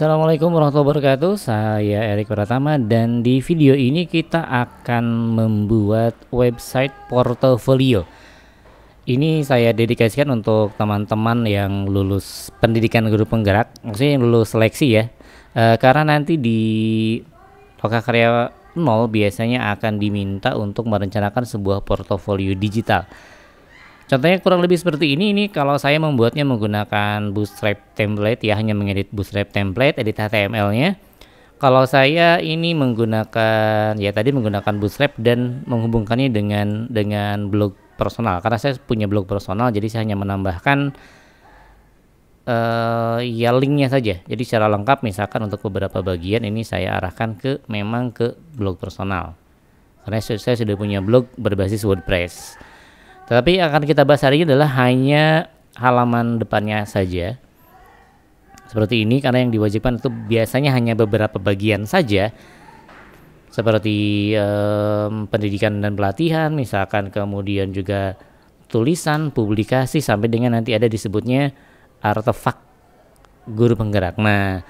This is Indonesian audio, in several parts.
Assalamualaikum warahmatullahi wabarakatuh Saya Erik Pratama dan di video ini kita akan membuat website portofolio Ini saya dedikasikan untuk teman-teman yang lulus pendidikan guru penggerak Maksudnya yang lulus seleksi ya e, Karena nanti di Loka Karya 0 biasanya akan diminta untuk merencanakan sebuah portofolio digital Contohnya kurang lebih seperti ini. Ini kalau saya membuatnya menggunakan Bootstrap template ya hanya mengedit Bootstrap template, edit HTML-nya. Kalau saya ini menggunakan ya tadi menggunakan Bootstrap dan menghubungkannya dengan dengan blog personal karena saya punya blog personal jadi saya hanya menambahkan uh, ya linknya saja. Jadi secara lengkap misalkan untuk beberapa bagian ini saya arahkan ke memang ke blog personal. Karena saya sudah punya blog berbasis WordPress. Tetapi yang akan kita bahas hari ini adalah hanya halaman depannya saja. Seperti ini karena yang diwajibkan itu biasanya hanya beberapa bagian saja seperti um, pendidikan dan pelatihan misalkan kemudian juga tulisan, publikasi sampai dengan nanti ada disebutnya artefak guru penggerak. Nah,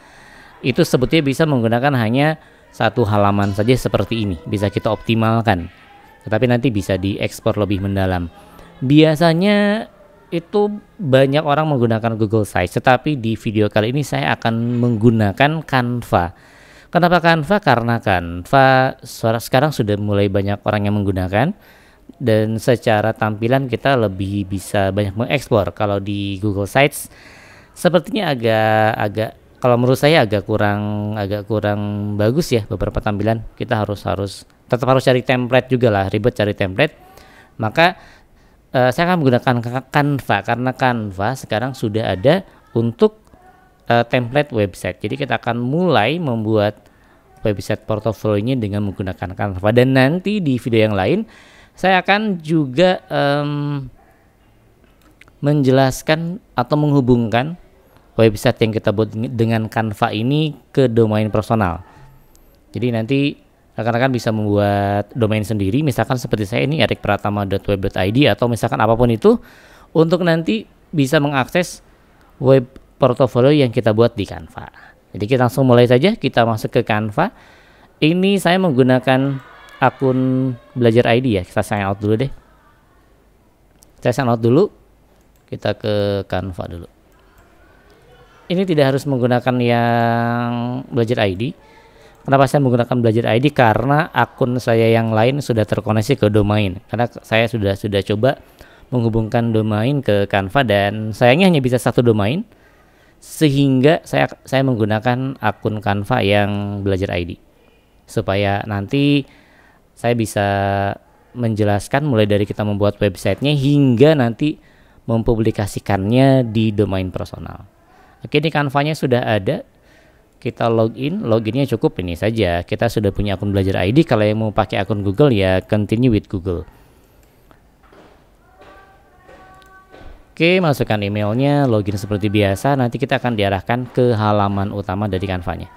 itu sebetulnya bisa menggunakan hanya satu halaman saja seperti ini, bisa kita optimalkan. Tetapi nanti bisa diekspor lebih mendalam. Biasanya itu banyak orang menggunakan Google Sites, tetapi di video kali ini saya akan menggunakan Canva. Kenapa Canva? Karena Canva sekarang sudah mulai banyak orang yang menggunakan dan secara tampilan kita lebih bisa banyak mengeksplor. Kalau di Google Sites sepertinya agak agak kalau menurut saya agak kurang agak kurang bagus ya beberapa tampilan. Kita harus harus tetap harus cari template juga lah, ribet cari template. Maka uh, saya akan menggunakan Canva karena Canva sekarang sudah ada untuk uh, template website. Jadi kita akan mulai membuat website portofolionya dengan menggunakan Canva dan nanti di video yang lain saya akan juga um, menjelaskan atau menghubungkan website yang kita buat dengan Canva ini ke domain personal. Jadi nanti rekan-rekan bisa membuat domain sendiri misalkan seperti saya ini erikpratama.web.id atau misalkan apapun itu untuk nanti bisa mengakses web portfolio yang kita buat di Canva. Jadi kita langsung mulai saja, kita masuk ke Canva. Ini saya menggunakan akun belajar ID ya, kita sign out dulu deh. Saya sign out dulu, kita ke Canva dulu. Ini tidak harus menggunakan yang belajar ID, Kenapa saya menggunakan Belajar ID? Karena akun saya yang lain sudah terkoneksi ke domain. Karena saya sudah sudah coba menghubungkan domain ke Canva dan sayangnya hanya bisa satu domain. Sehingga saya saya menggunakan akun Canva yang Belajar ID. Supaya nanti saya bisa menjelaskan mulai dari kita membuat websitenya hingga nanti mempublikasikannya di domain personal. Oke, ini kanvanya sudah ada kita login, loginnya cukup ini saja. Kita sudah punya akun belajar ID. Kalau yang mau pakai akun Google ya continue with Google. Oke, masukkan emailnya, login seperti biasa. Nanti kita akan diarahkan ke halaman utama dari kanvanya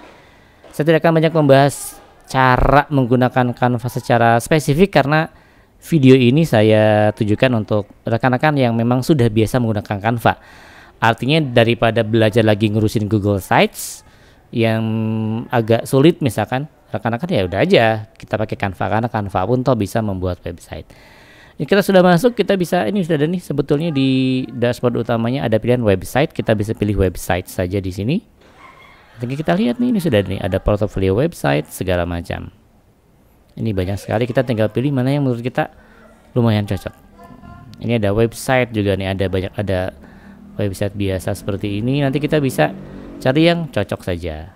Saya tidak akan banyak membahas cara menggunakan Canva secara spesifik karena video ini saya tujukan untuk rekan-rekan yang memang sudah biasa menggunakan Canva. Artinya daripada belajar lagi ngurusin Google Sites, yang agak sulit misalkan rekan-rekan ya udah aja kita pakai Canva karena Canva pun toh bisa membuat website. Ini ya, kita sudah masuk kita bisa ini sudah ada nih sebetulnya di dashboard utamanya ada pilihan website kita bisa pilih website saja di sini. Nanti kita lihat nih ini sudah ada nih ada portfolio website segala macam. Ini banyak sekali kita tinggal pilih mana yang menurut kita lumayan cocok. Ini ada website juga nih ada banyak ada website biasa seperti ini nanti kita bisa Cari yang cocok saja.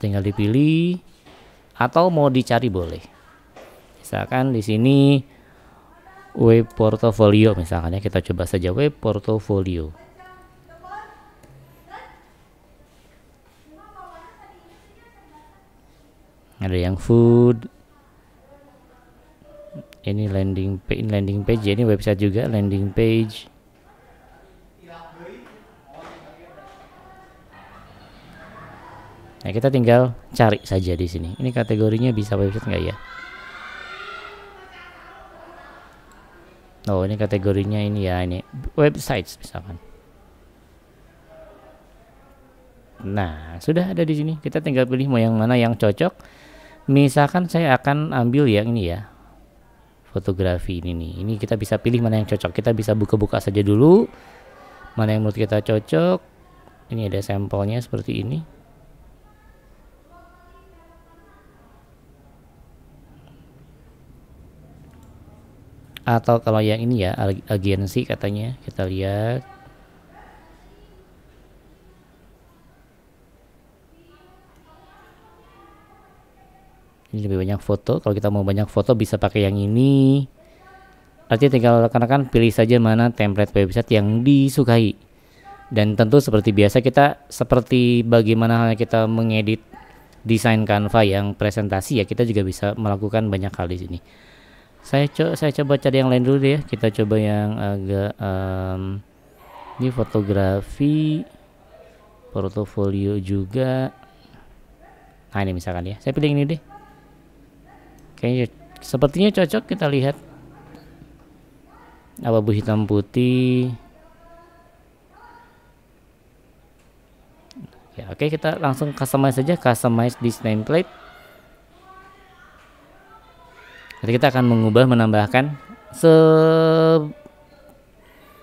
Tinggal dipilih atau mau dicari boleh. Misalkan di sini web portfolio, misalkan ya kita coba saja web portfolio. Ada yang food, ini landing page, landing page ini website juga landing page Nah, kita tinggal cari saja di sini. Ini kategorinya bisa website nggak ya? Oh, ini kategorinya ini ya, ini websites misalkan. Nah, sudah ada di sini. Kita tinggal pilih mau yang mana yang cocok. Misalkan saya akan ambil yang ini ya. Fotografi ini nih. Ini kita bisa pilih mana yang cocok. Kita bisa buka-buka saja dulu. Mana yang menurut kita cocok. Ini ada sampelnya seperti ini. atau kalau yang ini ya agensi katanya kita lihat ini lebih banyak foto kalau kita mau banyak foto bisa pakai yang ini artinya tinggal rekan-rekan pilih saja mana template website yang disukai dan tentu seperti biasa kita seperti bagaimana halnya kita mengedit desain Canva yang presentasi ya kita juga bisa melakukan banyak hal di sini. Saya co saya coba cari yang lain dulu deh ya. Kita coba yang agak um, ini fotografi portofolio juga. Nah, ini misalkan ya. Saya pilih ini deh. Kayaknya sepertinya cocok kita lihat. bu hitam putih. Ya, oke okay, kita langsung customize saja customize this nameplate jadi kita akan mengubah menambahkan se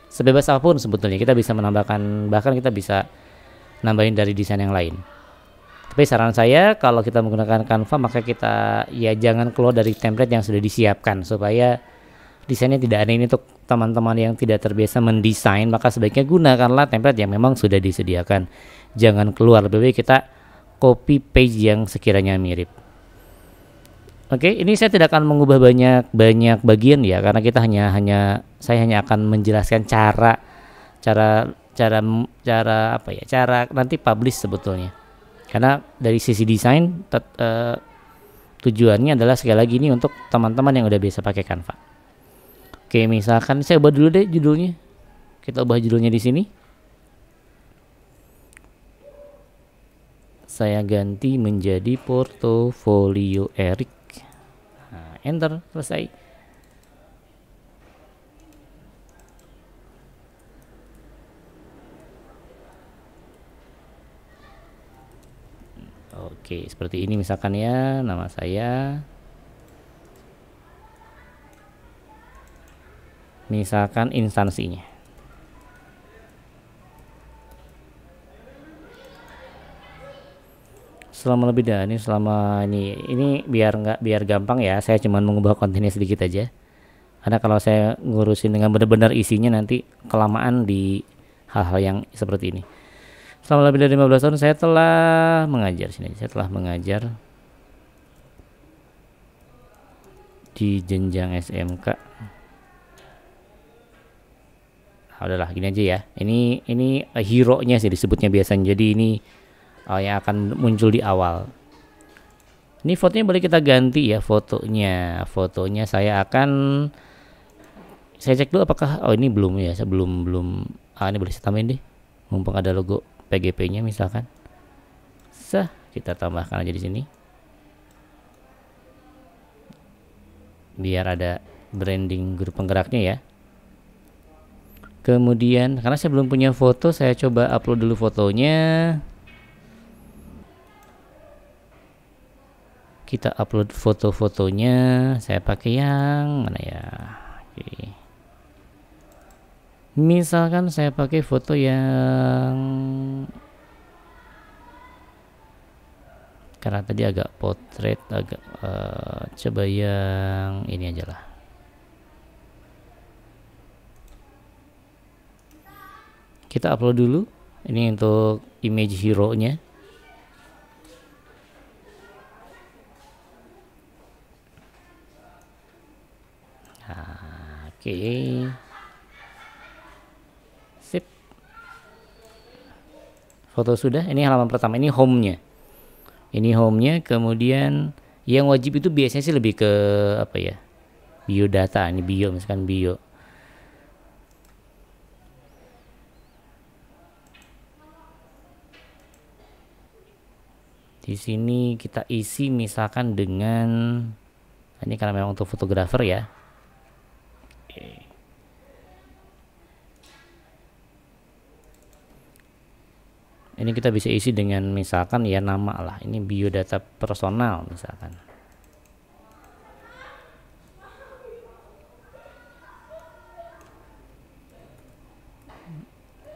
sebebas apapun sebetulnya kita bisa menambahkan bahkan kita bisa nambahin dari desain yang lain. Tapi saran saya kalau kita menggunakan Canva maka kita ya jangan keluar dari template yang sudah disiapkan supaya desainnya tidak aneh ini untuk teman-teman yang tidak terbiasa mendesain maka sebaiknya gunakanlah template yang memang sudah disediakan. Jangan keluar lebih baik kita copy page yang sekiranya mirip. Oke, okay, ini saya tidak akan mengubah banyak banyak bagian ya karena kita hanya hanya saya hanya akan menjelaskan cara cara cara cara apa ya? Cara nanti publish sebetulnya. Karena dari sisi desain tet, uh, tujuannya adalah sekali lagi ini untuk teman-teman yang udah biasa pakai Canva. Oke, okay, misalkan saya ubah dulu deh judulnya. Kita ubah judulnya di sini. Saya ganti menjadi portofolio Eric enter selesai Oke, seperti ini misalkan ya, nama saya. Misalkan instansinya. selama lebih dah ini selama ini ini biar nggak biar gampang ya saya cuma mengubah kontennya sedikit aja karena kalau saya ngurusin dengan benar-benar isinya nanti kelamaan di hal-hal yang seperti ini selama lebih dari 15 tahun saya telah mengajar sini saya telah mengajar di jenjang SMK nah, udahlah gini aja ya ini ini hero nya sih disebutnya biasanya jadi ini oh, yang akan muncul di awal ini fotonya boleh kita ganti ya fotonya fotonya saya akan saya cek dulu apakah oh ini belum ya sebelum belum ah ini boleh saya tambahin deh mumpung ada logo PGP nya misalkan sah kita tambahkan aja di sini biar ada branding grup penggeraknya ya kemudian karena saya belum punya foto saya coba upload dulu fotonya kita upload foto-fotonya saya pakai yang mana ya oke misalkan saya pakai foto yang karena tadi agak potret agak uh, coba yang ini aja lah kita upload dulu ini untuk image hero nya okay. sip foto sudah ini halaman pertama ini home-nya ini home-nya kemudian yang wajib itu biasanya sih lebih ke apa ya biodata ini bio misalkan bio di sini kita isi misalkan dengan ini karena memang untuk fotografer ya ini kita bisa isi dengan misalkan ya nama lah ini biodata personal misalkan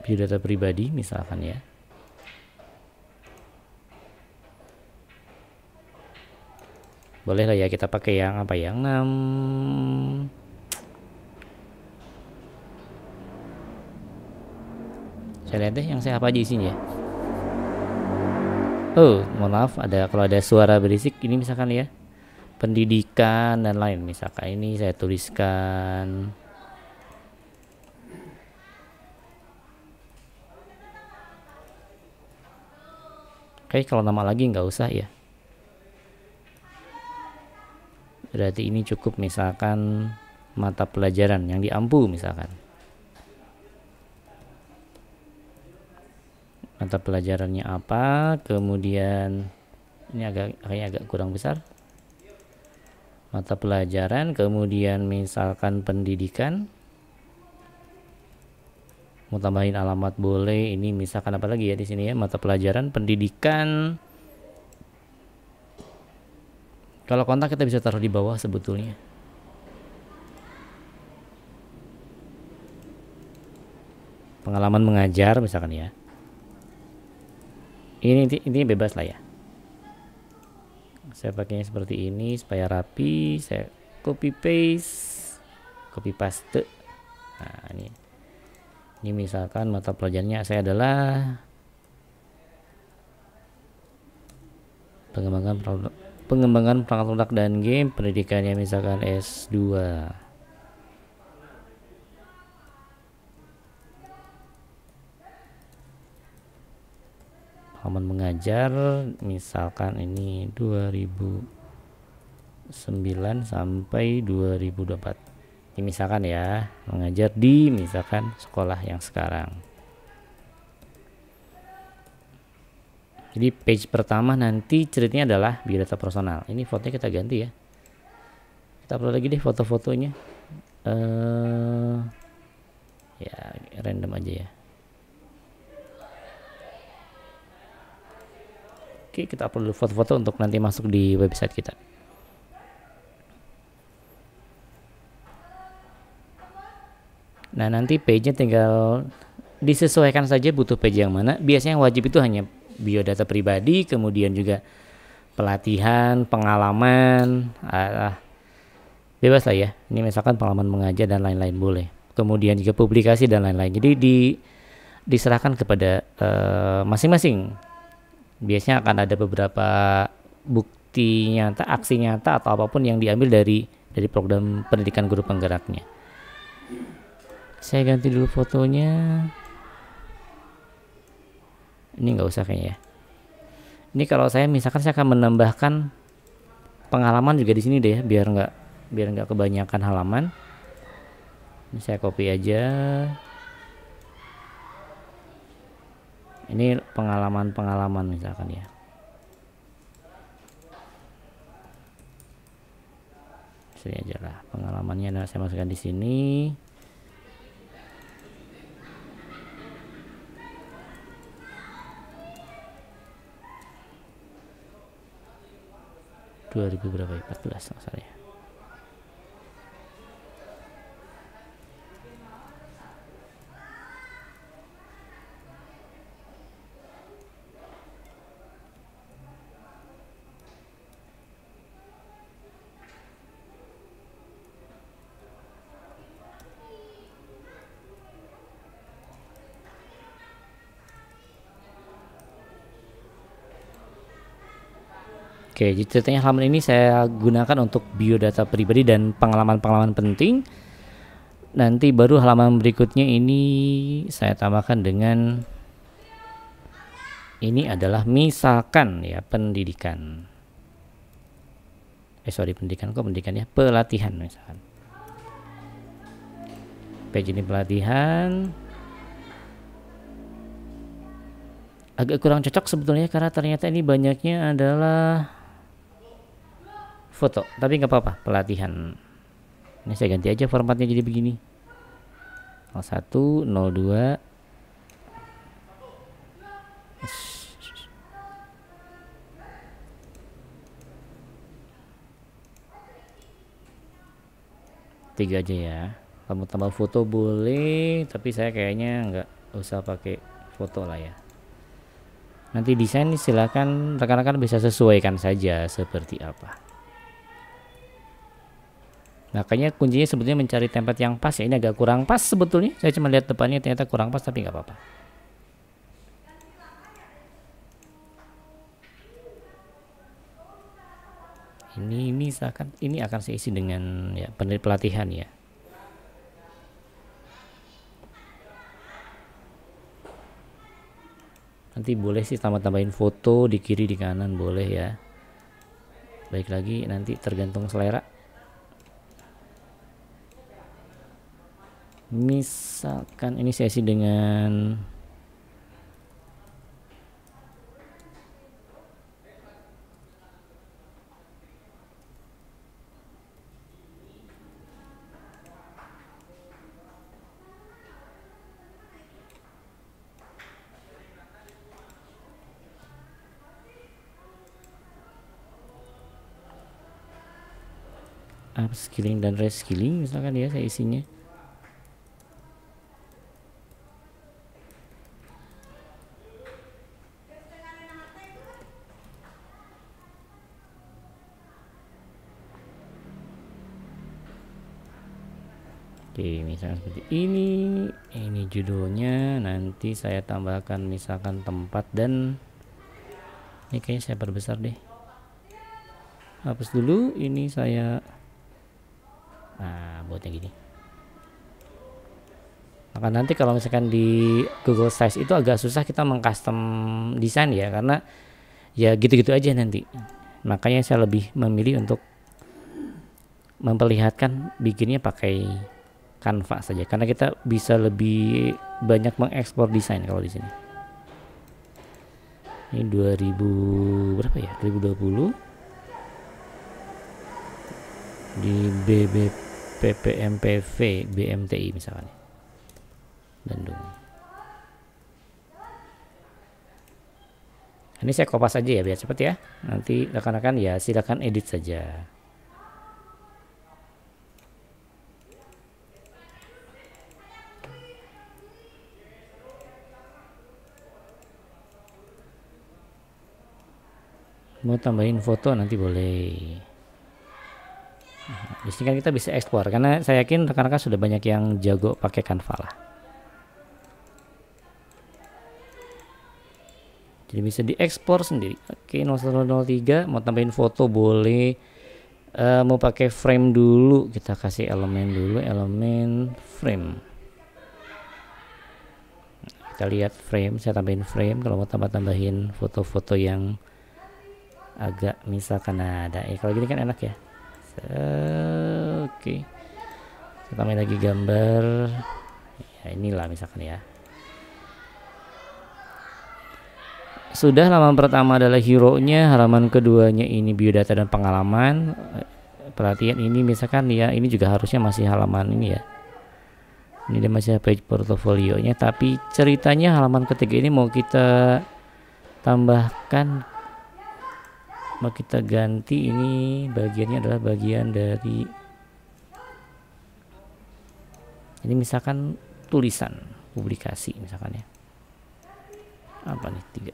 biodata pribadi misalkan ya boleh lah ya kita pakai yang apa yang 6 saya lihat deh yang saya apa aja isinya oh mohon maaf ada kalau ada suara berisik ini misalkan ya pendidikan dan lain misalkan ini saya tuliskan Oke, kalau nama lagi nggak usah ya. Berarti ini cukup misalkan mata pelajaran yang diampu misalkan. mata pelajarannya apa kemudian ini agak kayaknya agak kurang besar mata pelajaran kemudian misalkan pendidikan mau tambahin alamat boleh ini misalkan apa lagi ya di sini ya mata pelajaran pendidikan kalau kontak kita bisa taruh di bawah sebetulnya pengalaman mengajar misalkan ya ini intinya bebas lah ya saya pakainya seperti ini supaya rapi saya copy paste copy paste nah ini ini misalkan mata pelajarannya saya adalah pengembangan produk pengembangan perangkat lunak dan game pendidikannya misalkan S2 Common mengajar misalkan ini 2009 sampai 2024 ini misalkan ya mengajar di misalkan sekolah yang sekarang jadi page pertama nanti ceritanya adalah biodata personal ini fotonya kita ganti ya kita perlu lagi deh foto-fotonya uh, ya random aja ya Oke, kita upload dulu foto-foto untuk nanti masuk di website kita. Nah, nanti page-nya tinggal disesuaikan saja butuh page yang mana. Biasanya yang wajib itu hanya biodata pribadi, kemudian juga pelatihan, pengalaman, ah, ah. bebas lah ya. Ini misalkan pengalaman mengajar dan lain-lain boleh. Kemudian juga publikasi dan lain-lain. Jadi di diserahkan kepada eh, masing-masing uh, masing -masing biasanya akan ada beberapa bukti nyata, aksi nyata atau apapun yang diambil dari dari program pendidikan guru penggeraknya. Saya ganti dulu fotonya. Ini nggak usah kayaknya ya. Ini kalau saya misalkan saya akan menambahkan pengalaman juga di sini deh ya, biar nggak biar nggak kebanyakan halaman. Ini saya copy aja. ini pengalaman-pengalaman misalkan ya sini aja lah pengalamannya nah, saya masukkan di sini dua ribu berapa ya? 14 masalahnya Oke, jadi ceritanya halaman ini saya gunakan untuk biodata pribadi dan pengalaman-pengalaman penting. Nanti baru halaman berikutnya ini saya tambahkan dengan ini adalah misalkan ya pendidikan. Eh sorry pendidikan kok pendidikan ya pelatihan misalkan. Page ini pelatihan. Agak kurang cocok sebetulnya karena ternyata ini banyaknya adalah foto tapi nggak apa-apa pelatihan ini saya ganti aja formatnya jadi begini 01 02 tiga aja ya kamu tambah foto boleh tapi saya kayaknya nggak usah pakai foto lah ya nanti desain silahkan rekan-rekan bisa sesuaikan saja seperti apa Makanya kuncinya sebetulnya mencari tempat yang pas ya. Ini agak kurang pas sebetulnya. Saya cuma lihat depannya ternyata kurang pas tapi nggak apa-apa. Ini misalkan ini akan saya isi dengan ya pelatihan ya. Nanti boleh sih tambah-tambahin foto di kiri di kanan boleh ya. Baik lagi nanti tergantung selera. misalkan ini saya isi dengan upskilling dan reskilling misalkan ya saya isinya misalkan seperti ini ini judulnya nanti saya tambahkan misalkan tempat dan ini kayaknya saya perbesar deh hapus dulu ini saya nah buat yang gini maka nanti kalau misalkan di Google Size itu agak susah kita mengcustom desain ya karena ya gitu-gitu aja nanti makanya saya lebih memilih untuk memperlihatkan bikinnya pakai Canva saja karena kita bisa lebih banyak mengekspor desain kalau di sini. Ini 2000 berapa ya? 2020 di BB PPMPV BMTI misalnya Bandung. Ini saya kopas aja ya biar cepat ya. Nanti rekan-rekan ya silakan edit saja. mau tambahin foto nanti boleh di sini kan kita bisa ekspor karena saya yakin rekan-rekan sudah banyak yang jago pakai Canva lah jadi bisa diekspor sendiri oke 0103 mau tambahin foto boleh uh, mau pakai frame dulu kita kasih elemen dulu elemen frame kita lihat frame saya tambahin frame kalau mau tambah-tambahin foto-foto yang agak misalkan ada eh kalau gini kan enak ya oke okay. kita main lagi gambar ya inilah misalkan ya sudah halaman pertama adalah hero nya halaman keduanya ini biodata dan pengalaman perhatian ini misalkan ya ini juga harusnya masih halaman ini ya ini dia masih page portfolio nya tapi ceritanya halaman ketiga ini mau kita tambahkan maka kita ganti ini bagiannya adalah bagian dari ini misalkan tulisan publikasi misalkan ya apa nih tiga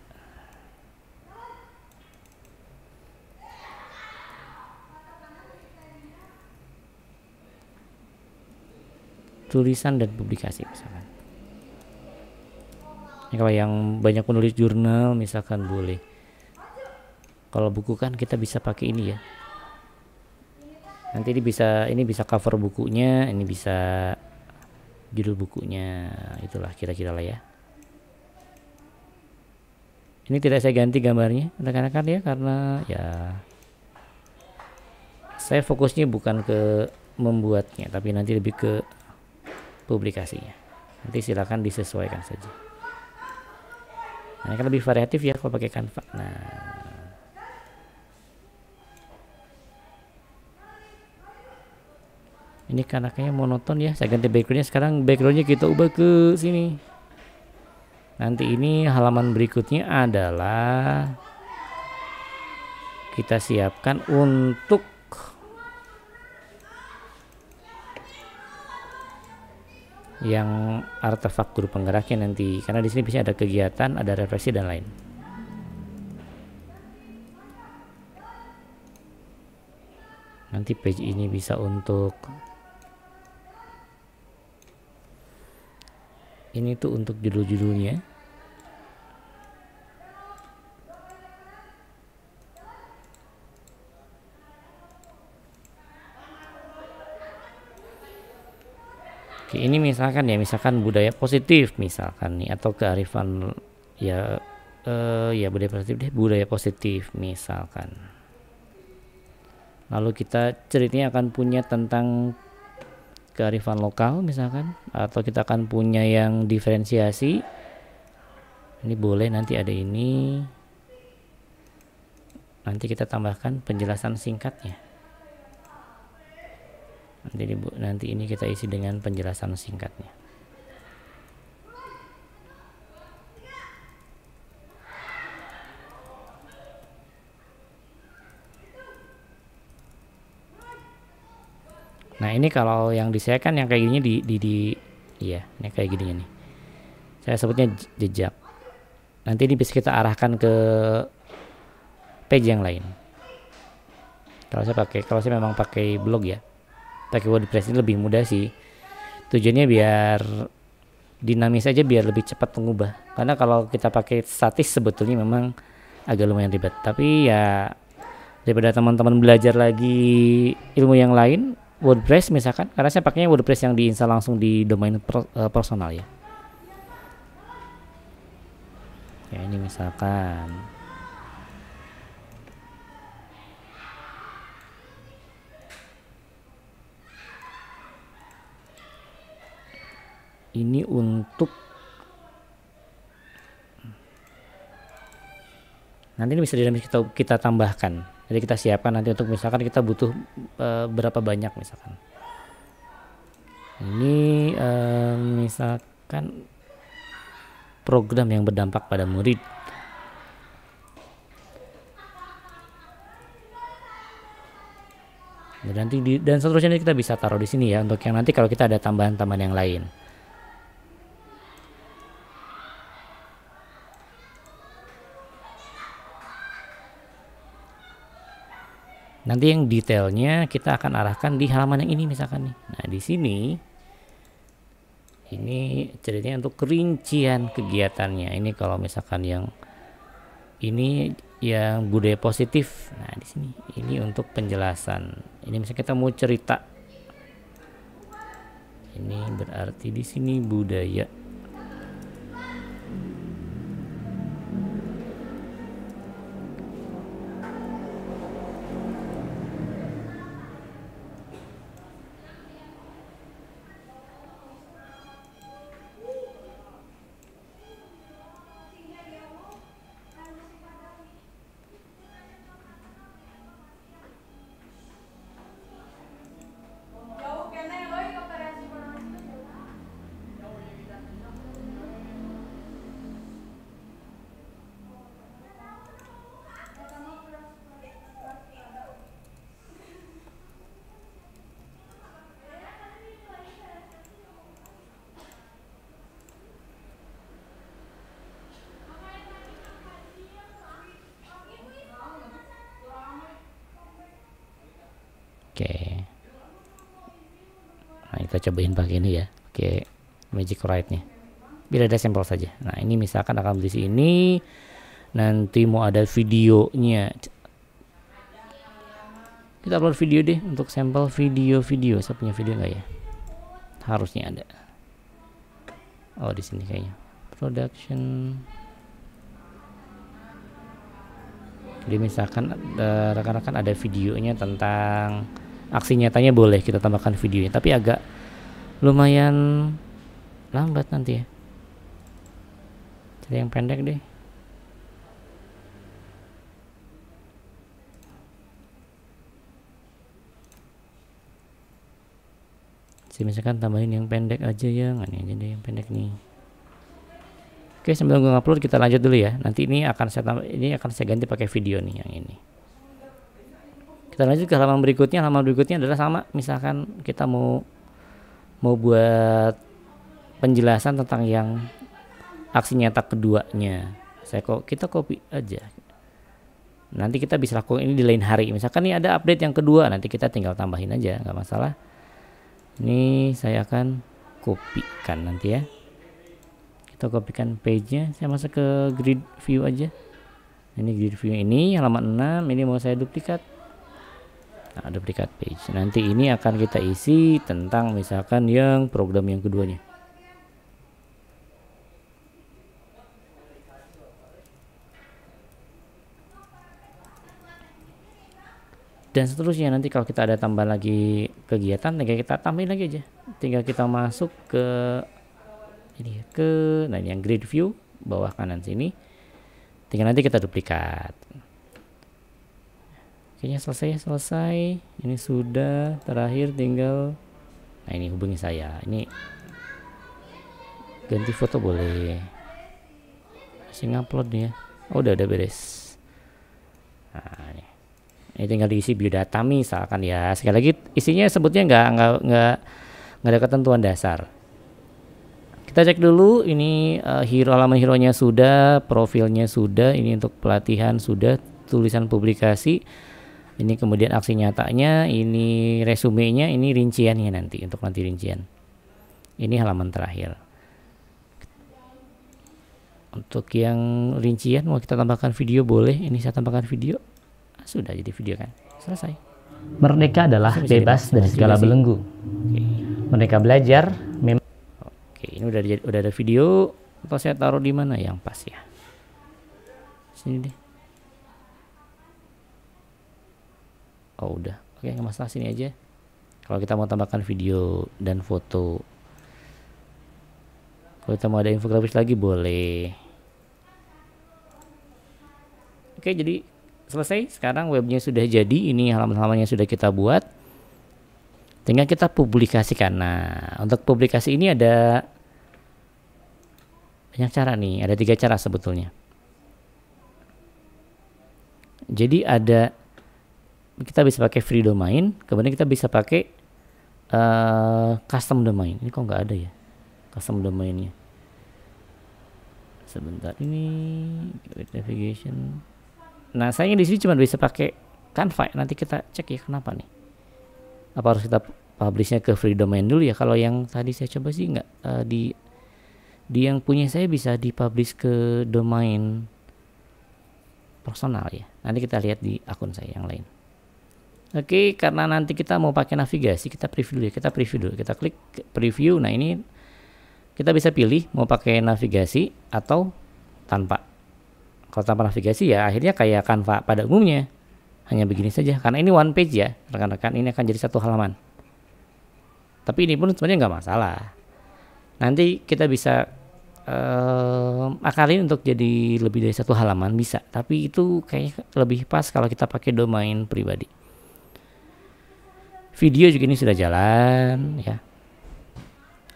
tulisan dan publikasi misalkan ya, kalau yang banyak penulis jurnal misalkan boleh kalau buku kan kita bisa pakai ini ya nanti ini bisa ini bisa cover bukunya ini bisa judul bukunya itulah kira-kira lah ya ini tidak saya ganti gambarnya rekan-rekan ya karena ya saya fokusnya bukan ke membuatnya tapi nanti lebih ke publikasinya nanti silahkan disesuaikan saja nah, ini kan lebih variatif ya kalau pakai kanva nah ini karena kayaknya monoton ya saya ganti backgroundnya sekarang backgroundnya kita ubah ke sini nanti ini halaman berikutnya adalah kita siapkan untuk yang artefak guru penggeraknya nanti karena di sini bisa ada kegiatan, ada refleksi dan lain. Nanti page ini bisa untuk ini tuh untuk judul-judulnya Oke, ini misalkan ya misalkan budaya positif misalkan nih atau kearifan ya uh, ya budaya positif deh budaya positif misalkan lalu kita ceritanya akan punya tentang kearifan lokal misalkan atau kita akan punya yang diferensiasi ini boleh nanti ada ini nanti kita tambahkan penjelasan singkatnya nanti, nanti ini kita isi dengan penjelasan singkatnya Nah ini kalau yang di saya kan yang kayak gini di di, di iya ini kayak gini nih. Saya sebutnya jejak. Nanti ini bisa kita arahkan ke page yang lain. Kalau saya pakai kalau saya memang pakai blog ya. Pakai WordPress ini lebih mudah sih. Tujuannya biar dinamis aja biar lebih cepat mengubah. Karena kalau kita pakai statis sebetulnya memang agak lumayan ribet. Tapi ya daripada teman-teman belajar lagi ilmu yang lain WordPress misalkan karena saya pakainya WordPress yang diinstal langsung di domain eh, personal ya. Ya ini misalkan ini untuk nanti ini bisa dinamis kita kita tambahkan jadi kita siapkan nanti untuk misalkan kita butuh e, berapa banyak misalkan ini e, misalkan program yang berdampak pada murid dan nanti di, dan seterusnya kita bisa taruh di sini ya untuk yang nanti kalau kita ada tambahan-tambahan yang lain Nanti yang detailnya kita akan arahkan di halaman yang ini misalkan nih. Nah, di sini ini ceritanya untuk kerincian kegiatannya. Ini kalau misalkan yang ini yang budaya positif. Nah, di sini ini untuk penjelasan. Ini misalnya kita mau cerita. Ini berarti di sini budaya cobain pakai ini ya oke magic right nya bila ada sampel saja nah ini misalkan akan beli sini nanti mau ada videonya kita upload video deh untuk sampel video-video saya punya video nggak ya harusnya ada oh di sini kayaknya production jadi misalkan eh, rekan-rekan ada videonya tentang aksi nyatanya boleh kita tambahkan videonya tapi agak lumayan lambat nanti ya jadi yang pendek deh Jadi misalkan tambahin yang pendek aja ya nggak nih aja deh yang pendek nih oke sebelum gue upload kita lanjut dulu ya nanti ini akan saya ini akan saya ganti pakai video nih yang ini kita lanjut ke halaman berikutnya halaman berikutnya adalah sama misalkan kita mau mau buat penjelasan tentang yang aksi nyata keduanya. Saya kok kita copy aja. Nanti kita bisa lakukan ini di lain hari. Misalkan nih ada update yang kedua, nanti kita tinggal tambahin aja, nggak masalah. Ini saya akan kopikan nanti ya. Kita kopikan page-nya. Saya masuk ke grid view aja. Ini grid view ini halaman 6, ini mau saya duplikat Nah, duplikat page. Nanti ini akan kita isi tentang misalkan yang program yang keduanya. Dan seterusnya nanti kalau kita ada tambah lagi kegiatan, tinggal kita tambahin lagi aja. Tinggal kita masuk ke ini ya, ke nah yang grid view bawah kanan sini. Tinggal nanti kita duplikat kayaknya selesai selesai ini sudah terakhir tinggal nah ini hubungi saya ini ganti foto boleh masih ngupload nih ya oh, udah udah beres nah ini ini tinggal diisi biodata misalkan ya sekali lagi isinya sebutnya nggak nggak nggak nggak ada ketentuan dasar kita cek dulu ini uh, hero halaman hero nya sudah profilnya sudah ini untuk pelatihan sudah tulisan publikasi ini kemudian aksi nyatanya ini resumenya ini rinciannya nanti untuk nanti rincian ini halaman terakhir untuk yang rincian mau kita tambahkan video boleh ini saya tambahkan video ah, sudah jadi video kan selesai merdeka adalah bebas dari segala belenggu okay. mereka belajar memang oke ini udah udah ada video atau saya taruh di mana yang pas ya sini deh Oh, udah, oke nggak masalah sini aja. Kalau kita mau tambahkan video dan foto, kalau kita mau ada infografis lagi boleh. Oke jadi selesai. Sekarang webnya sudah jadi. Ini halaman-halamannya sudah kita buat. Tinggal kita publikasikan. Nah untuk publikasi ini ada banyak cara nih. Ada tiga cara sebetulnya. Jadi ada kita bisa pakai free domain, kemudian kita bisa pakai uh, custom domain. Ini kok nggak ada ya custom domainnya? Sebentar ini navigation. Nah, saya di sini cuma bisa pakai Canva. Nanti kita cek ya kenapa nih. Apa harus kita publishnya ke free domain dulu ya? Kalau yang tadi saya coba sih nggak uh, di di yang punya saya bisa dipublish ke domain personal ya. Nanti kita lihat di akun saya yang lain. Oke, okay, karena nanti kita mau pakai navigasi, kita preview dulu ya, kita preview dulu. Kita klik preview. Nah, ini kita bisa pilih mau pakai navigasi atau tanpa. Kalau tanpa navigasi ya akhirnya kayak Canva pada umumnya. Hanya begini saja karena ini one page ya, rekan-rekan. Ini akan jadi satu halaman. Tapi ini pun sebenarnya nggak masalah. Nanti kita bisa um, eh, akalin untuk jadi lebih dari satu halaman bisa, tapi itu kayaknya lebih pas kalau kita pakai domain pribadi video juga ini sudah jalan ya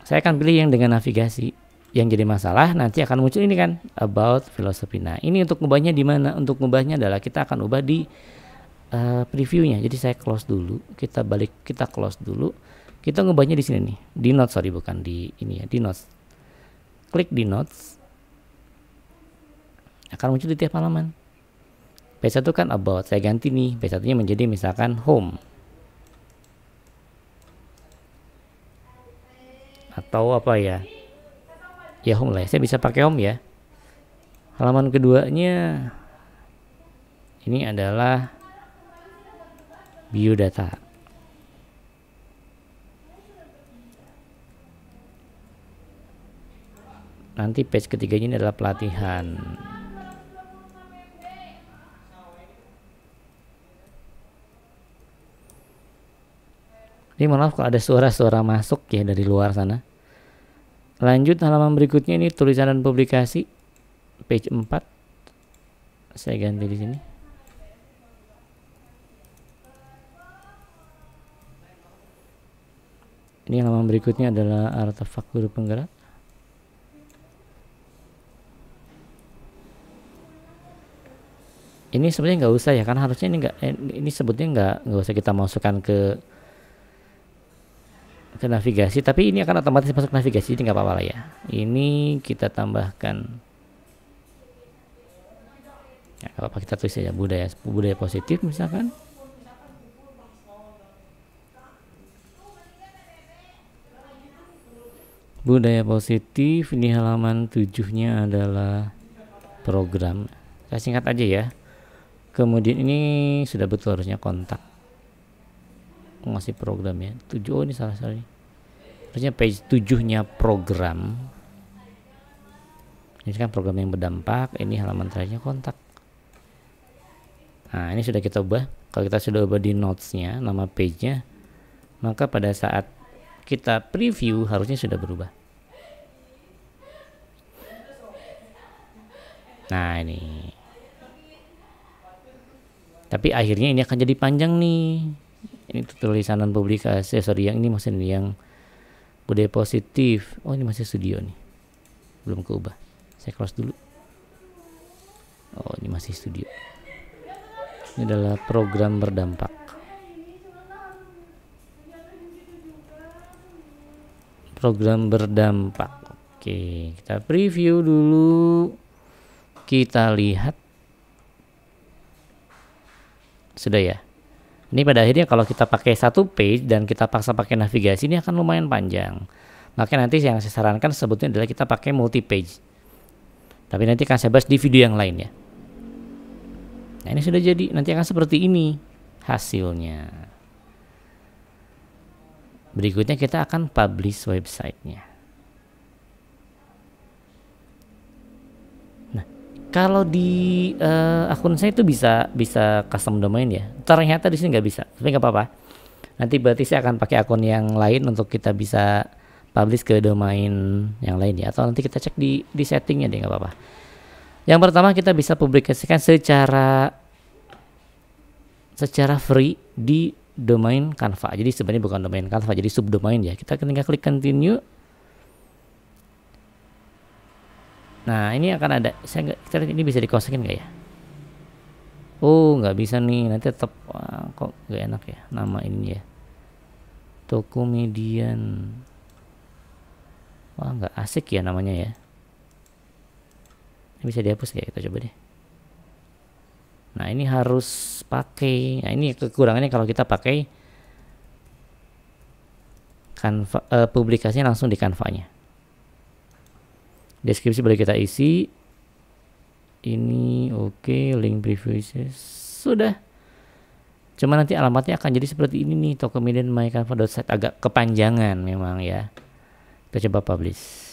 saya akan pilih yang dengan navigasi yang jadi masalah nanti akan muncul ini kan about philosophy nah ini untuk ubahnya di mana untuk ubahnya adalah kita akan ubah di uh, previewnya jadi saya close dulu kita balik kita close dulu kita ngubahnya di sini nih di notes sorry bukan di ini ya di notes klik di notes akan muncul di tiap halaman P1 kan about saya ganti nih P1 nya menjadi misalkan home atau apa ya ya home lah ya. saya bisa pakai home ya halaman keduanya ini adalah biodata nanti page ketiganya ini adalah pelatihan ini maaf kalau ada suara-suara masuk ya dari luar sana Lanjut halaman berikutnya ini tulisan dan publikasi page 4. Saya ganti di sini. Ini halaman berikutnya adalah artefak guru penggerak. Ini sebenarnya nggak usah ya, karena harusnya ini nggak eh, ini sebetulnya nggak nggak usah kita masukkan ke ke navigasi tapi ini akan otomatis masuk navigasi Tinggal nggak apa-apa lah ya ini kita tambahkan ya, apa kita tulis aja budaya budaya positif misalkan budaya positif ini halaman tujuhnya adalah program saya singkat aja ya kemudian ini sudah betul harusnya kontak aku ngasih program ya tujuh oh ini salah sorry harusnya page tujuhnya program ini kan program yang berdampak ini halaman terakhirnya kontak nah ini sudah kita ubah kalau kita sudah ubah di notes nya nama page nya maka pada saat kita preview harusnya sudah berubah nah ini tapi akhirnya ini akan jadi panjang nih ini tulisan non publikasi eh, eh, sorry yang ini maksudnya yang budaya positif oh ini masih studio nih belum keubah saya cross dulu oh ini masih studio ini adalah program berdampak program berdampak oke kita preview dulu kita lihat sudah ya ini pada akhirnya kalau kita pakai satu page dan kita paksa pakai navigasi ini akan lumayan panjang. Maka nanti yang saya sarankan sebetulnya adalah kita pakai multi page. Tapi nanti akan saya bahas di video yang lain ya. Nah ini sudah jadi, nanti akan seperti ini hasilnya. Berikutnya kita akan publish websitenya. kalau di uh, akun saya itu bisa bisa custom domain ya ternyata di sini nggak bisa tapi nggak apa-apa nanti berarti saya akan pakai akun yang lain untuk kita bisa publish ke domain yang lain ya atau nanti kita cek di di settingnya deh nggak apa-apa yang pertama kita bisa publikasikan secara secara free di domain Canva jadi sebenarnya bukan domain Canva jadi subdomain ya kita tinggal klik continue Nah ini akan ada, saya gak, kita lihat ini bisa dikosongin nggak ya? Oh nggak bisa nih, nanti tetap kok nggak enak ya nama ini ya. Toko median, wah nggak asik ya namanya ya. Ini bisa dihapus ya kita coba deh. Nah ini harus pakai, nah ini kekurangannya kalau kita pakai kanva, uh, eh, publikasinya langsung di kanvanya nya deskripsi boleh kita isi ini oke okay, link previewnya sudah cuma nanti alamatnya akan jadi seperti ini nih tokopedia mycanva.site agak kepanjangan memang ya kita coba publish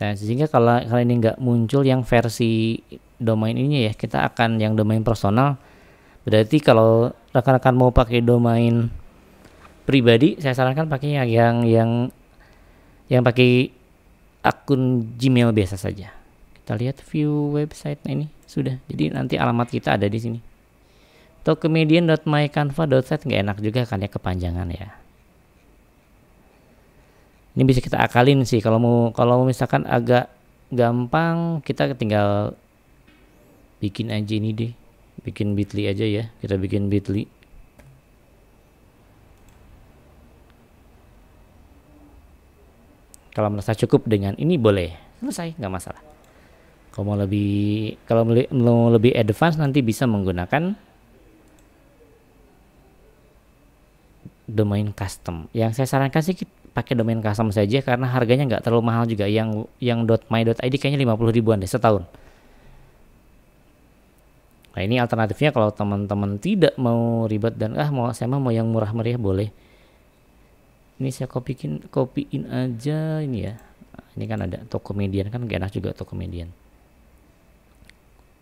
Nah, sehingga kalau kalau ini nggak muncul yang versi domain ini ya, kita akan yang domain personal. Berarti kalau rekan-rekan mau pakai domain pribadi, saya sarankan pakai yang yang yang, yang pakai akun Gmail biasa saja. Kita lihat view website ini sudah. Jadi nanti alamat kita ada di sini. Atau nggak enak juga kan ya kepanjangan ya ini bisa kita akalin sih kalau mau kalau misalkan agak gampang kita tinggal bikin aja ini deh bikin bitly aja ya kita bikin bitly kalau merasa cukup dengan ini boleh selesai nggak masalah kalau mau lebih kalau mau lebih advance nanti bisa menggunakan domain custom yang saya sarankan sih pakai domain custom saja karena harganya nggak terlalu mahal juga yang yang id kayaknya 50 ribuan deh setahun nah ini alternatifnya kalau teman-teman tidak mau ribet dan ah mau saya mau yang murah meriah boleh ini saya copyin copyin aja ini ya ini kan ada median kan gak enak juga median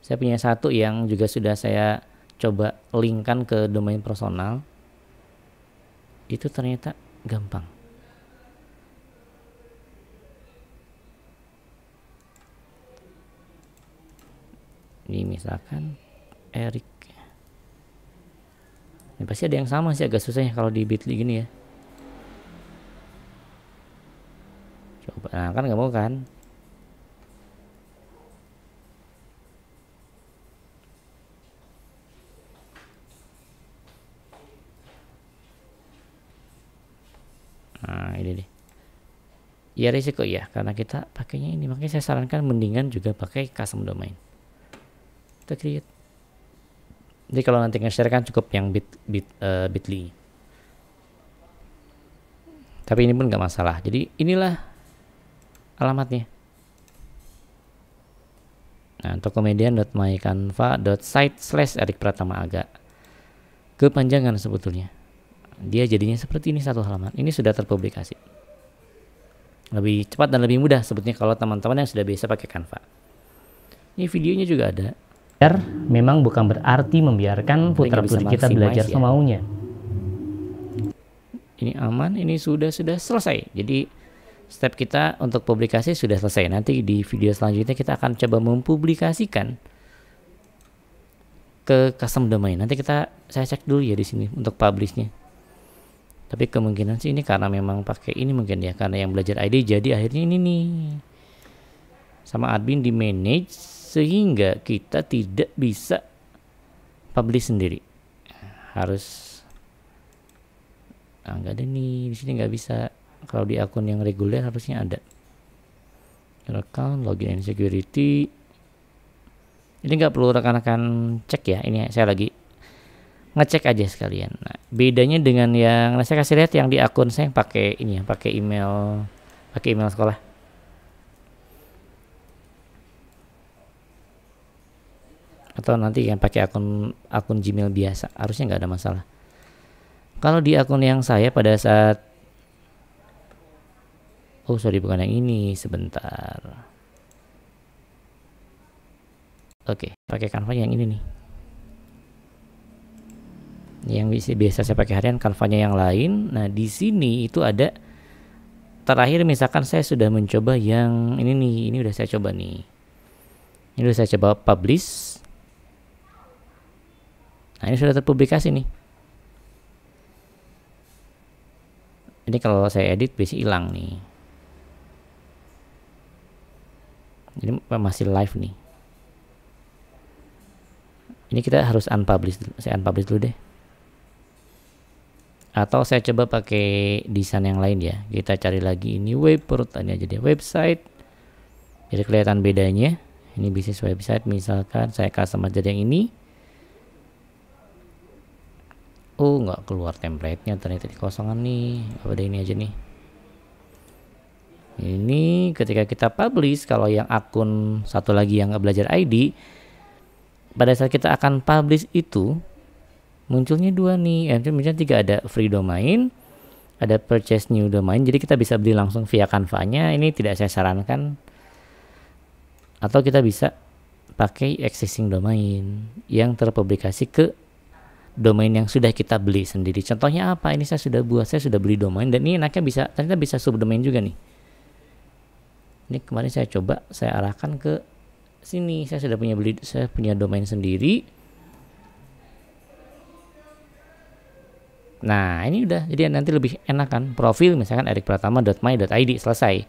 saya punya satu yang juga sudah saya coba linkkan ke domain personal itu ternyata gampang ini misalkan Eric ini pasti ada yang sama sih agak susah ya kalau di bitly gini ya coba nah kan nggak mau kan nah ini deh ya risiko ya karena kita pakainya ini makanya saya sarankan mendingan juga pakai custom domain kita create jadi kalau nanti nge-share kan cukup yang bit bit uh, bitly tapi ini pun nggak masalah jadi inilah alamatnya nah untuk site slash Erik Pratama agak kepanjangan sebetulnya dia jadinya seperti ini satu halaman ini sudah terpublikasi lebih cepat dan lebih mudah sebetulnya kalau teman-teman yang sudah biasa pakai Canva ini videonya juga ada belajar memang bukan berarti membiarkan putra putri kita belajar ya. semaunya. Ini aman, ini sudah sudah selesai. Jadi step kita untuk publikasi sudah selesai. Nanti di video selanjutnya kita akan coba mempublikasikan ke custom domain. Nanti kita saya cek dulu ya di sini untuk publishnya. Tapi kemungkinan sih ini karena memang pakai ini mungkin ya karena yang belajar ID jadi akhirnya ini nih sama admin di manage sehingga kita tidak bisa publish sendiri harus ah, nggak ada nih di sini nggak bisa kalau di akun yang reguler harusnya ada rekan login and security ini nggak perlu rekan-rekan cek ya ini saya lagi ngecek aja sekalian nah, bedanya dengan yang saya kasih lihat yang di akun saya yang pakai ini ya pakai email pakai email sekolah atau nanti yang pakai akun akun Gmail biasa harusnya nggak ada masalah kalau di akun yang saya pada saat oh sorry bukan yang ini sebentar oke pakai Canva yang ini nih yang biasa saya pakai harian kanvanya yang lain. Nah, di sini itu ada terakhir misalkan saya sudah mencoba yang ini nih, ini udah saya coba nih. Ini udah saya coba publish. Nah ini sudah terpublikasi nih. Ini kalau saya edit bisa hilang nih. Ini masih live nih. Ini kita harus unpublish Saya unpublish dulu deh. Atau saya coba pakai desain yang lain ya. Kita cari lagi ini web perutannya jadi website. Jadi kelihatan bedanya. Ini bisnis website misalkan saya customer jadi yang ini oh nggak keluar template-nya ternyata di kosongan nih apa ini aja nih ini ketika kita publish kalau yang akun satu lagi yang nggak belajar ID pada saat kita akan publish itu munculnya dua nih eh, misalnya tiga ada free domain ada purchase new domain jadi kita bisa beli langsung via canva ini tidak saya sarankan atau kita bisa pakai existing domain yang terpublikasi ke domain yang sudah kita beli sendiri. Contohnya apa? Ini saya sudah buat, saya sudah beli domain dan ini enaknya bisa ternyata bisa subdomain juga nih. Ini kemarin saya coba saya arahkan ke sini. Saya sudah punya beli saya punya domain sendiri. Nah, ini udah jadi nanti lebih enak kan profil misalkan erikpratama.my.id selesai.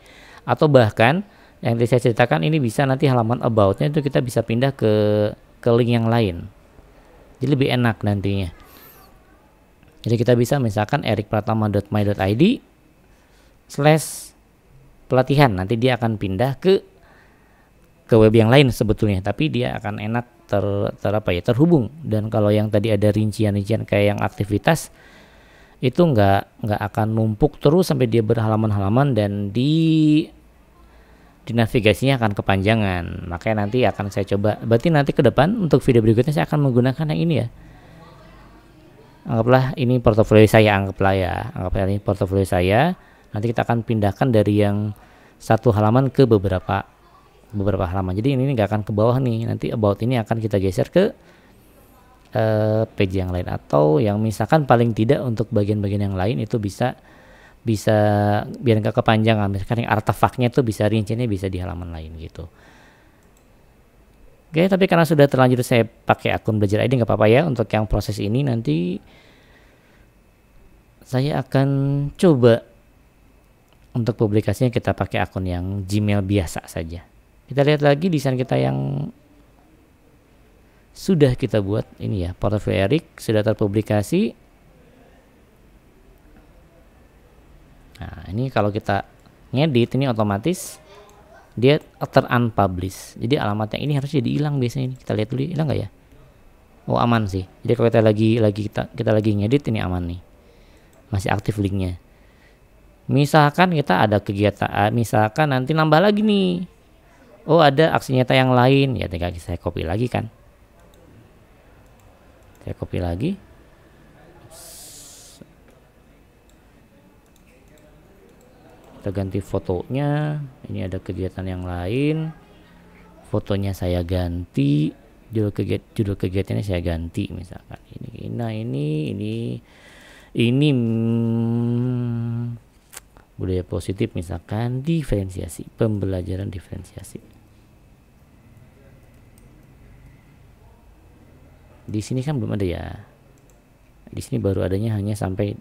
Atau bahkan yang tadi saya ceritakan ini bisa nanti halaman aboutnya itu kita bisa pindah ke ke link yang lain jadi lebih enak nantinya jadi kita bisa misalkan erikpratama.my.id slash pelatihan nanti dia akan pindah ke ke web yang lain sebetulnya tapi dia akan enak ter, ter apa ya terhubung dan kalau yang tadi ada rincian-rincian kayak yang aktivitas itu nggak nggak akan numpuk terus sampai dia berhalaman-halaman dan di di navigasinya akan kepanjangan makanya nanti akan saya coba berarti nanti ke depan untuk video berikutnya saya akan menggunakan yang ini ya anggaplah ini portofolio saya anggaplah ya anggaplah ini portofolio saya nanti kita akan pindahkan dari yang satu halaman ke beberapa beberapa halaman jadi ini nggak akan ke bawah nih nanti about ini akan kita geser ke uh, page yang lain atau yang misalkan paling tidak untuk bagian-bagian yang lain itu bisa bisa biar nggak kepanjangan misalkan yang artefaknya tuh bisa rinciannya bisa di halaman lain gitu oke tapi karena sudah terlanjur saya pakai akun belajar ID nggak apa-apa ya untuk yang proses ini nanti saya akan coba untuk publikasinya kita pakai akun yang Gmail biasa saja kita lihat lagi desain kita yang sudah kita buat ini ya portfolio Eric sudah terpublikasi Nah, ini kalau kita ngedit ini otomatis dia unpublish. Jadi alamat yang ini harus jadi hilang biasanya ini. Kita lihat dulu hilang nggak ya? Oh, aman sih. Jadi kalau kita lagi lagi kita, kita lagi ngedit ini aman nih. Masih aktif linknya. Misalkan kita ada kegiatan, eh, misalkan nanti nambah lagi nih. Oh, ada aksi nyata yang lain. Ya tinggal saya copy lagi kan. Saya copy lagi kita ganti fotonya ini ada kegiatan yang lain fotonya saya ganti judul kegiatan judul kegiatannya saya ganti misalkan ini nah ini ini ini hmm, budaya positif misalkan diferensiasi pembelajaran diferensiasi di sini kan belum ada ya di sini baru adanya hanya sampai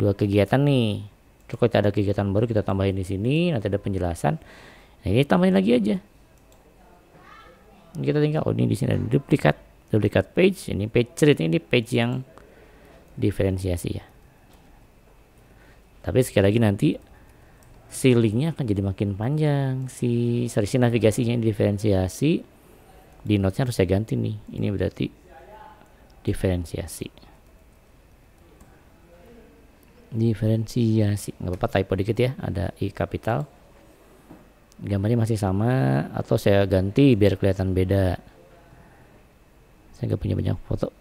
dua kegiatan nih terus kalau ada kegiatan baru kita tambahin di sini nanti ada penjelasan nah, ini tambahin lagi aja ini kita tinggal oh ini di sini ada duplikat duplikat page ini page cerita ini page yang diferensiasi ya tapi sekali lagi nanti si akan jadi makin panjang si serisi navigasinya yang diferensiasi di notesnya harus saya ganti nih ini berarti diferensiasi diferensiasi iya nggak apa-apa typo dikit ya ada i kapital gambarnya masih sama atau saya ganti biar kelihatan beda saya nggak punya banyak foto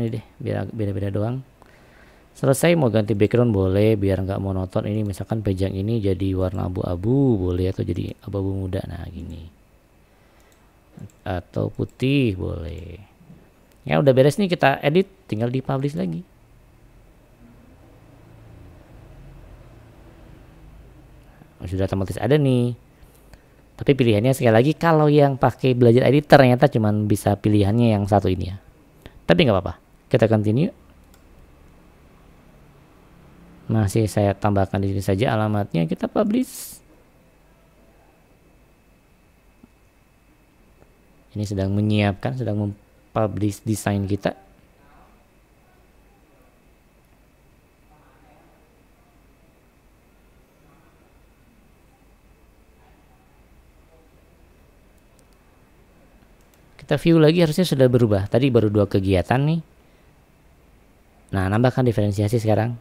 ini deh biar beda-beda doang selesai mau ganti background boleh biar nggak monoton ini misalkan pejang ini jadi warna abu-abu boleh atau jadi abu-abu muda nah gini atau putih boleh ya udah beres nih kita edit tinggal di publish lagi sudah otomatis ada nih tapi pilihannya sekali lagi kalau yang pakai belajar edit ternyata cuma bisa pilihannya yang satu ini ya tapi nggak apa-apa kita continue masih saya tambahkan di sini saja alamatnya kita publish ini sedang menyiapkan sedang mempublish desain kita kita view lagi harusnya sudah berubah tadi baru dua kegiatan nih nah nambahkan diferensiasi sekarang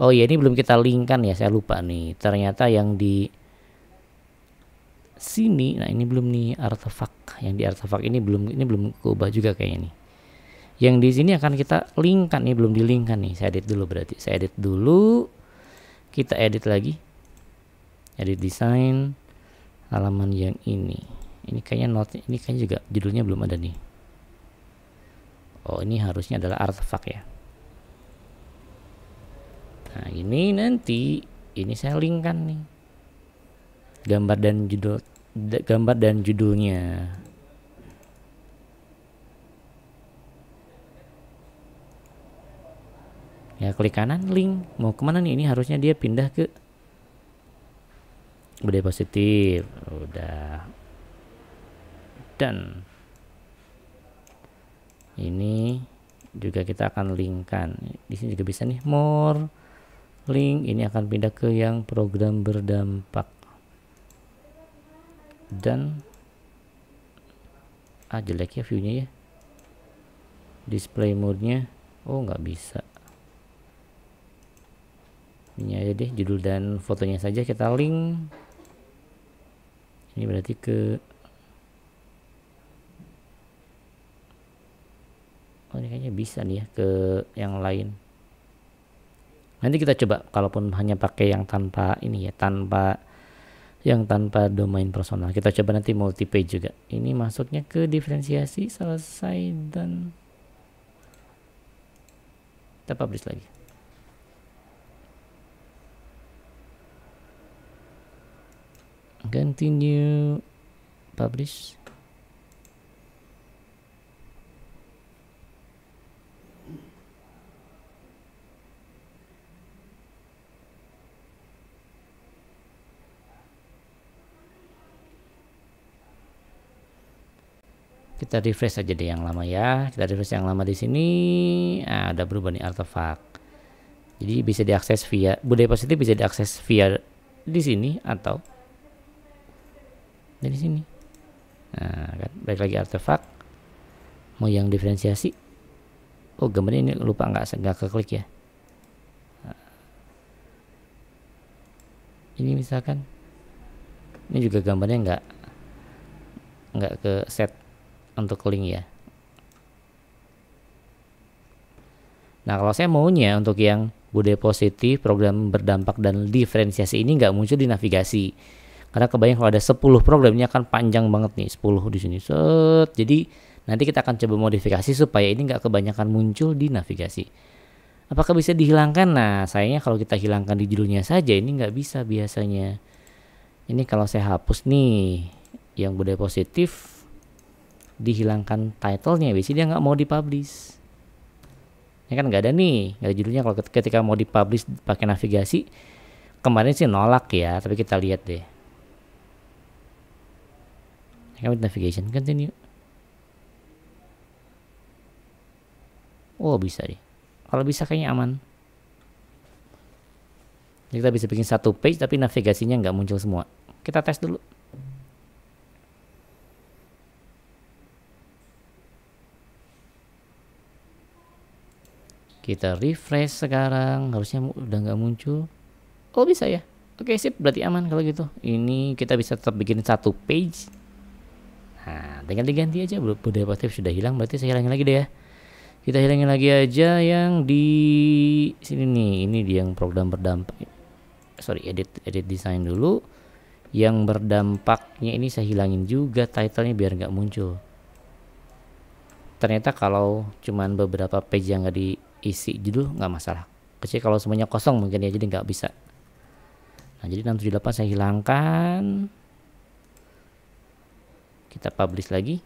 oh iya ini belum kita linkkan ya saya lupa nih ternyata yang di sini nah ini belum nih artefak yang di artefak ini belum ini belum keubah juga kayaknya nih yang di sini akan kita linkkan nih belum di dilinkkan nih saya edit dulu berarti saya edit dulu kita edit lagi edit desain halaman yang ini ini kayaknya not ini kayaknya juga judulnya belum ada nih oh ini harusnya adalah artefak ya nah ini nanti ini saya linkkan nih gambar dan judul gambar dan judulnya ya klik kanan link mau kemana nih ini harusnya dia pindah ke udah positif udah dan ini juga kita akan linkkan di sini juga bisa nih more link ini akan pindah ke yang program berdampak dan ah jelek ya viewnya ya display mode nya oh nggak bisa ini aja deh judul dan fotonya saja kita link ini berarti ke oh ini kayaknya bisa nih ya ke yang lain nanti kita coba kalaupun hanya pakai yang tanpa ini ya tanpa yang tanpa domain personal kita coba nanti multi page juga ini masuknya ke diferensiasi selesai dan kita publish lagi continue publish kita refresh aja deh yang lama ya kita refresh yang lama di sini nah, ada berubah nih artefak jadi bisa diakses via budaya positif bisa diakses via di sini atau dari sini nah kan balik lagi artefak mau yang diferensiasi oh gambarnya ini lupa nggak nggak klik ya ini misalkan ini juga gambarnya nggak nggak ke set untuk link ya Nah kalau saya maunya untuk yang budaya positif, program berdampak dan diferensiasi ini nggak muncul di navigasi. Karena kebayang kalau ada 10 programnya akan panjang banget nih, 10 di sini. Set. Jadi nanti kita akan coba modifikasi supaya ini nggak kebanyakan muncul di navigasi. Apakah bisa dihilangkan? Nah, sayangnya kalau kita hilangkan di judulnya saja ini nggak bisa biasanya. Ini kalau saya hapus nih yang budaya positif dihilangkan titlenya biasanya dia nggak mau dipublish ini ya kan nggak ada nih nggak ada judulnya kalau ketika mau dipublish pakai navigasi kemarin sih nolak ya tapi kita lihat deh ini ya kan navigation continue oh bisa deh kalau bisa kayaknya aman jadi kita bisa bikin satu page tapi navigasinya nggak muncul semua kita tes dulu kita refresh sekarang harusnya udah nggak muncul oh bisa ya oke sip berarti aman kalau gitu ini kita bisa tetap bikin satu page nah tinggal diganti aja budaya positif sudah hilang berarti saya hilangin lagi deh ya kita hilangin lagi aja yang di sini nih ini dia yang program berdampak sorry edit edit desain dulu yang berdampaknya ini saya hilangin juga titlenya biar nggak muncul ternyata kalau cuman beberapa page yang nggak di isi judul nggak masalah kecil kalau semuanya kosong mungkin ya jadi nggak bisa nah jadi 678 saya hilangkan kita publish lagi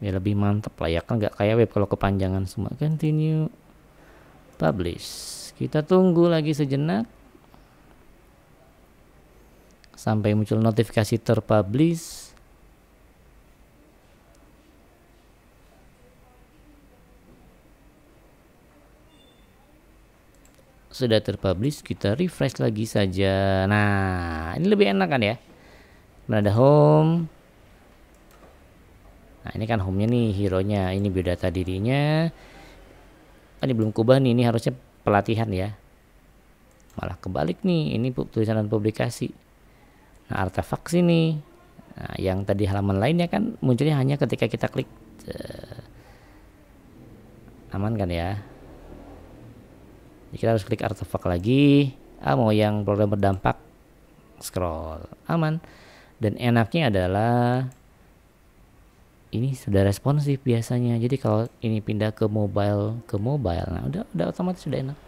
ya lebih mantap lah ya kan nggak kayak web kalau kepanjangan semua continue publish kita tunggu lagi sejenak sampai muncul notifikasi terpublish sudah terpublish kita refresh lagi saja nah ini lebih enak kan ya ada home nah ini kan home nya nih hero nya ini biodata dirinya ah, ini belum kubah nih ini harusnya pelatihan ya malah kebalik nih ini tulisan dan publikasi nah artefak sini nah, yang tadi halaman lainnya kan munculnya hanya ketika kita klik eh, aman kan ya kita harus klik artefak lagi. Ah mau yang program berdampak scroll aman. Dan enaknya adalah ini sudah responsif biasanya. Jadi kalau ini pindah ke mobile ke mobile, nah udah udah otomatis sudah enak.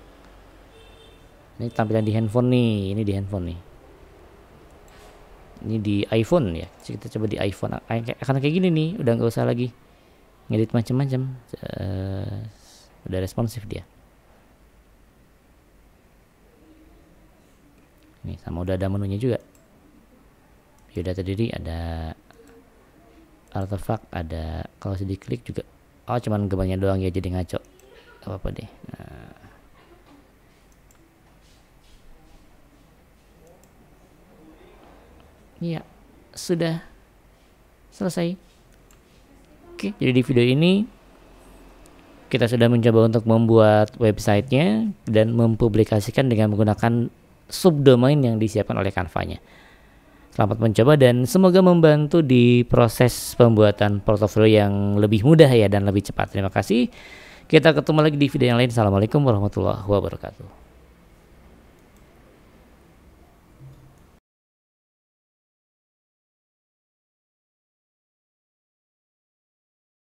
Ini tampilan di handphone nih, ini di handphone nih. Ini di iPhone ya. kita coba di iPhone ah, akan kayak gini nih, udah nggak usah lagi ngedit macam-macam. udah responsif dia. Nih, sama udah ada menunya juga. Biodata terdiri ada artefak, ada kalau klik juga. Oh, cuman gambarnya doang ya jadi ngaco. Apa-apa deh. Nah. Iya, sudah selesai. Oke, jadi di video ini kita sudah mencoba untuk membuat websitenya dan mempublikasikan dengan menggunakan subdomain yang disiapkan oleh canva Selamat mencoba dan semoga membantu di proses pembuatan portofolio yang lebih mudah ya dan lebih cepat. Terima kasih. Kita ketemu lagi di video yang lain. Assalamualaikum warahmatullahi wabarakatuh.